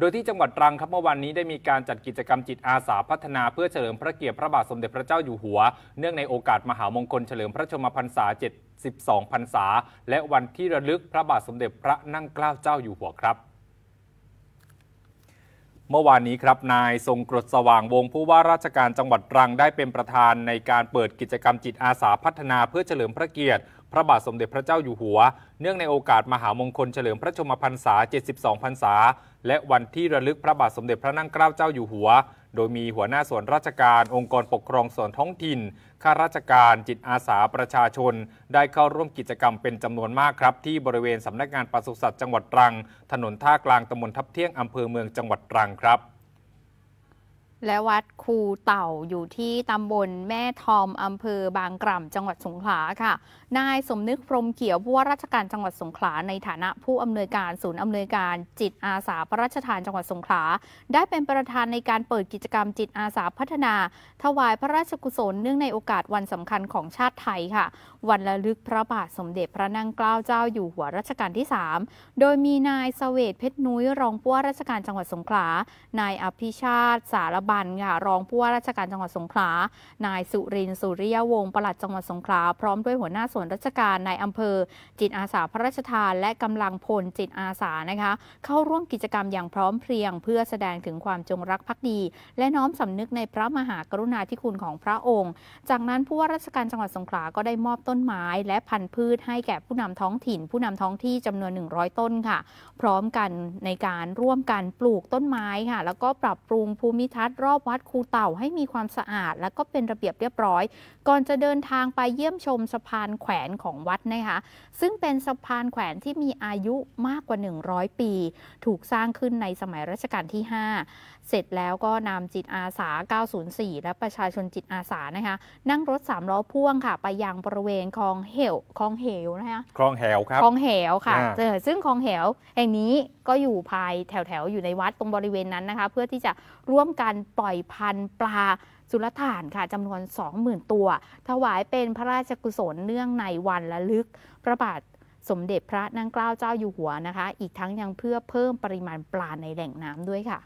โดยที่จังหวัดตรังครับเมื่อวันนี้ได้มีการจัดกิจกรรมจิตอาสาพัฒนาเพื่อเฉลิมพระเกียรติพระบาทสมเด็จพระเจ้าอยู่หัว เนื่องในโอกาสมหามงคลเฉลิมพระชนมพรรษา 72 พรรษา และวันที่ระลึกพระบาทสมเด็จพระนั่งเกล้าเจ้าอยู่หัวครับ เมื่อวานนี้ครับนายทรงกรดสว่างวงผู้ว่าราชการจังหวัดตรังได้เป็นประธานในการเปิดกิจกรรมจิตอาสาพัฒนาเพื่อเฉลิมพระเกียรติ พระบาทสมเด็จพระเจ้าอยู่หัว เนื่องในโอกาสมหามงคลเฉลิมพระชนมพรรษา 72 พรรษาและวันที่ระลึกพระบาทสมเด็จพระนั่งเกล้าเจ้าอยู่หัว โดยมีหัวหน้าส่วนราชการองค์กรปกครองส่วนท้องถิ่น ข้าราชการจิตอาสาประชาชน ได้เข้าร่วมกิจกรรมเป็นจำนวนมากครับ ที่บริเวณสำนักงานปศุสัตว์จังหวัดตรังถนนท่ากลางตำบลทับเที่ยงอำเภอเมืองจังหวัดตรังครับและวัดคูเต่าอยู่ที่ตำบลแม่ทอม อำเภอ บางกล่ำจังหวัดสงขลาค่ะ นายสมนึกพรมเขียวผู้ว่าราชการจังหวัดสงขลาในฐานะผู้อำนวยการศูนย์อำนวยการจิตอาสาพระราชทานจังหวัดสงขลาได้เป็นประธานในการเปิดกิจกรรมจิตอาสาพัฒนา ถวายพระราชกุศลเนื่องในโอกาสวันสำคัญของชาติไทยค่ะ วันระลึกพระบาทสมเด็จพระนั่งเกล้าเจ้า อยู่หัวรัชกาลที่ 3 โดยมีนายสเสวตเพชรนุ้ยรองผู้ว่าราชการจังหวัดสงขลา นายอภิชาติสารบบันค่ะรองผู้ว่าราชการจังหวัดสงขลา นายสุรินทร์สุริยวงศ์ปลัดจังหวัดสงขลาพร้อมด้วยหัวหน้าส่วน ราชการใน อำเภอ จิตอาสาพระราชทานและกำลังพลจิตอาสานะคะเข้าร่วมกิจกรรมอย่างพร้อมเพรียง เพื่อแสดงถึงความจงรักภักดี และน้อมสำนึกในพระมหากรุณาธิคุณของพระองค์ จากนั้นผู้ว่าราชการจังหวัดสงขลา ก็ได้มอบต้นไม้ และพันธุ์พืชให้แก่ผู้นำท้องถิ่นผู้นำท้องที่จำนวน100 ต้นค่ะ พร้อมกันในการร่วมกันปลูกต้นไม้ค่ะแล้วก็ปรับปรุงภูมิทัศน์รอบวัดคูเต่าให้มีความสะอาด และก็เป็นระเบียบเรียบร้อย ก่อนจะเดินทางไปเยี่ยมชมสะพานแขวนของวัดนะคะซึ่งเป็นสะพานแขวนที่มีอายุมากกว่า 100 ปี ถูกสร้างขึ้นในสมัยรัชกาลที่ 5 เสร็จแล้วก็นำจิตอาสา 904 และประชาชนจิตอาสานะคะนั่งรถ3ล้อพ่วงค่ะ ไปยังบริเวณคลองเหวคลองเหวนะคะคลองเหวครับคลองเหวค่ะเจอซึ่งคลองเหวแห่งนี้ก็อยู่ภายแถวๆอยู่ในวัดตรงบริเวณนั้นนะคะเพื่อที่จะร่วมกันปล่อยพันธุ์ปลาสุลต่านค่ะจำนวน20,000ตัว ถวายเป็นพระราชกุศลเนื่องในวันละลึกพระบาทสมเด็จพระนั่งเกล้าเจ้าอยู่หัวนะคะ อีกทั้งยังเพื่อเพิ่มปริมาณปลาในแหล่งน้ำด้วยค่ะ